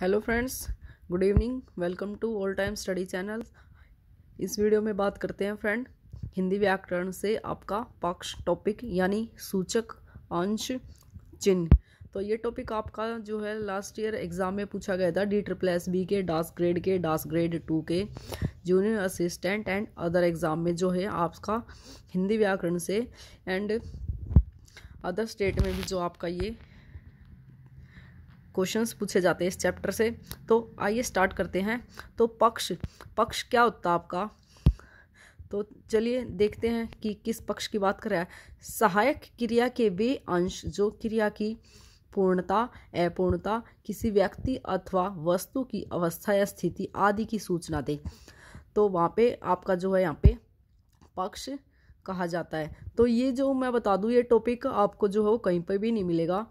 hello friends good evening welcome to all time study channel इस video में बात करते हैं फ्रेंड हिंदी व्याकरण से आपका पक्ष टॉपिक यानी सूचक अंश चिन्ह तो ये टॉपिक आपका जो है लास्ट ईयर एग्ज़ाम में पूछा गया था डी ट्रिपल एस बी के डास ग्रेड के डास ग्रेड टू के junior assistant and other exam में जो है आपका हिंदी व्याकरण से एंड अदर स्टेट में भी जो आपका ये क्वेश्चंस पूछे जाते हैं इस चैप्टर से तो आइए स्टार्ट करते हैं तो पक्ष पक्ष क्या होता है आपका तो चलिए देखते हैं कि किस पक्ष की बात कर रहा है सहायक क्रिया के वे अंश जो क्रिया की पूर्णता अपूर्णता किसी व्यक्ति अथवा वस्तु की अवस्था या स्थिति आदि की सूचना दे तो वहाँ पे आपका जो है यहाँ पे पक्ष कहा जाता है तो ये जो मैं बता दूँ ये टॉपिक आपको जो है वो कहीं पर भी नहीं मिलेगा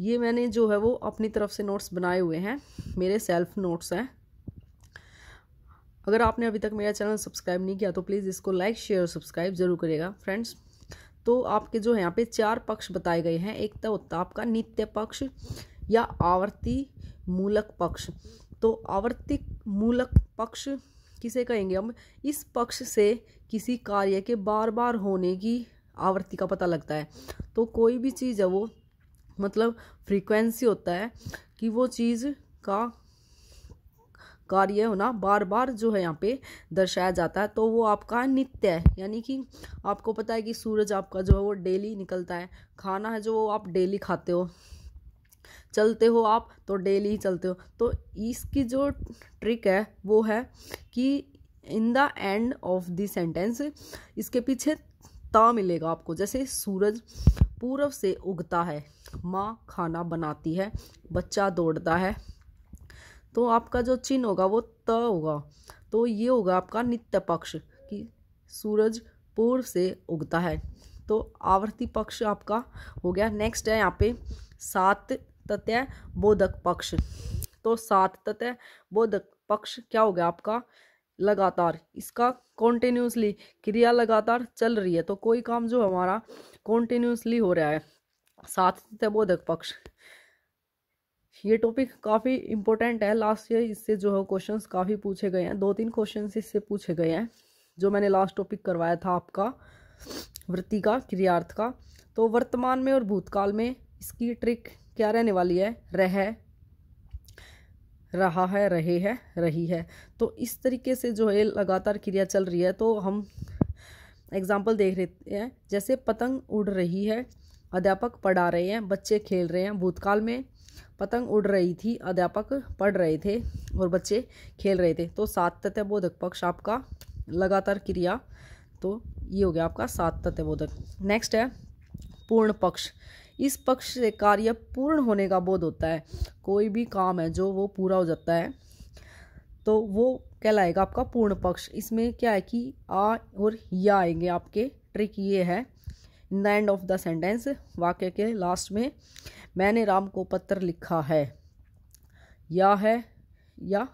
ये मैंने जो है वो अपनी तरफ से नोट्स बनाए हुए हैं मेरे सेल्फ नोट्स हैं अगर आपने अभी तक मेरा चैनल सब्सक्राइब नहीं किया तो प्लीज़ इसको लाइक शेयर और सब्सक्राइब ज़रूर करेगा फ्रेंड्स तो आपके जो है यहाँ पे चार पक्ष बताए गए हैं एक तो होता आपका नित्य पक्ष या आवर्ती मूलक पक्ष तो आवर्ती मूलक पक्ष किसे कहेंगे हम इस पक्ष से किसी कार्य के बार बार होने की आवृत्ति का पता लगता है तो कोई भी चीज़ है वो मतलब फ्रीक्वेंसी होता है कि वो चीज़ का कार्य होना बार बार जो है यहाँ पे दर्शाया जाता है तो वो आपका नित्य है यानी कि आपको पता है कि सूरज आपका जो है वो डेली निकलता है खाना है जो वो आप डेली खाते हो चलते हो आप तो डेली ही चलते हो तो इसकी जो ट्रिक है वो है कि in the end of the sentence इसके पीछे ता मिलेगा आपको जैसे सूरज पूर्व से उगता है माँ खाना बनाती है बच्चा दौड़ता है तो आपका जो चिन्ह होगा वो त होगा तो ये होगा आपका नित्य पक्ष कि सूरज पूर्व से उगता है तो आवर्ती पक्ष आपका हो गया नेक्स्ट है यहाँ पे सात तत्य बोधक पक्ष तो सात तत्य बोधक पक्ष क्या हो गया आपका लगातार इसका कॉन्टिन्यूसली क्रिया लगातार चल रही है तो कोई काम जो हमारा कॉन्टिन्यूसली हो रहा है साथ बोधक पक्ष ये टॉपिक काफ़ी इम्पोर्टेंट है लास्ट ईयर इससे जो है क्वेश्चंस काफ़ी पूछे गए हैं दो तीन क्वेश्चंस इससे पूछे गए हैं जो मैंने लास्ट टॉपिक करवाया था आपका वृत्ति का क्रियार्थ का तो वर्तमान में और भूतकाल में इसकी ट्रिक क्या रहने वाली है रह रहा है रहे है रही है तो इस तरीके से जो है लगातार क्रिया चल रही है तो हम एग्जाम्पल देख रहे हैं जैसे पतंग उड़ रही है अध्यापक पढ़ा रहे हैं बच्चे खेल रहे हैं भूतकाल में पतंग उड़ रही थी अध्यापक पढ़ रहे थे और बच्चे खेल रहे थे तो सात तथ्य बोधक पक्ष आपका लगातार क्रिया तो ये हो गया आपका सात तथ्य बोधक नेक्स्ट है पूर्ण पक्ष इस पक्ष से कार्य पूर्ण होने का बोध होता है कोई भी काम है जो वो पूरा हो जाता है तो वो कहलाएगा आपका पूर्ण पक्ष इसमें क्या है कि आ और या आएंगे आपके ट्रिक ये है in the end of the sentence वाक्य के लास्ट में मैंने राम को पत्र लिखा है या है या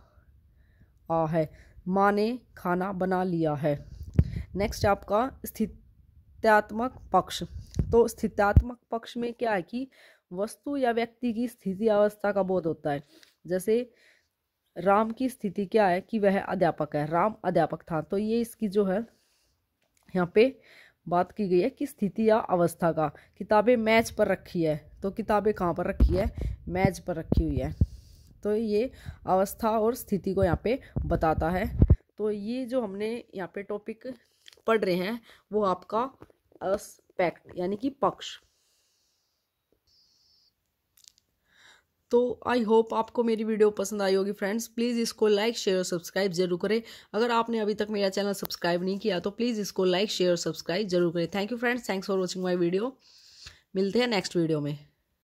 आ है माँ ने खाना बना लिया है नेक्स्ट आपका स्थित्यात्मक पक्ष तो स्थितात्मक पक्ष में क्या है कि वस्तु या व्यक्ति की स्थिति अवस्था का बोध होता है जैसे राम की स्थिति क्या है कि वह अध्यापक है राम अध्यापक था तो ये इसकी जो है यहाँ पे बात की गई है कि स्थिति या अवस्था का किताबें मैच पर रखी है तो किताबें कहाँ पर रखी है मैच पर रखी हुई है तो ये अवस्था और स्थिति को यहाँ पे बताता है तो ये जो हमने यहाँ पे टॉपिक पढ़ रहे हैं वो आपका पैक्ट यानी कि पक्ष तो आई होप आपको मेरी वीडियो पसंद आई होगी फ्रेंड्स प्लीज़ इसको लाइक शेयर और सब्सक्राइब जरूर करें अगर आपने अभी तक मेरा चैनल सब्सक्राइब नहीं किया तो प्लीज़ इसको लाइक शेयर और सब्सक्राइब जरूर करें thank you friends thanks for watching my video मिलते हैं नेक्स्ट वीडियो में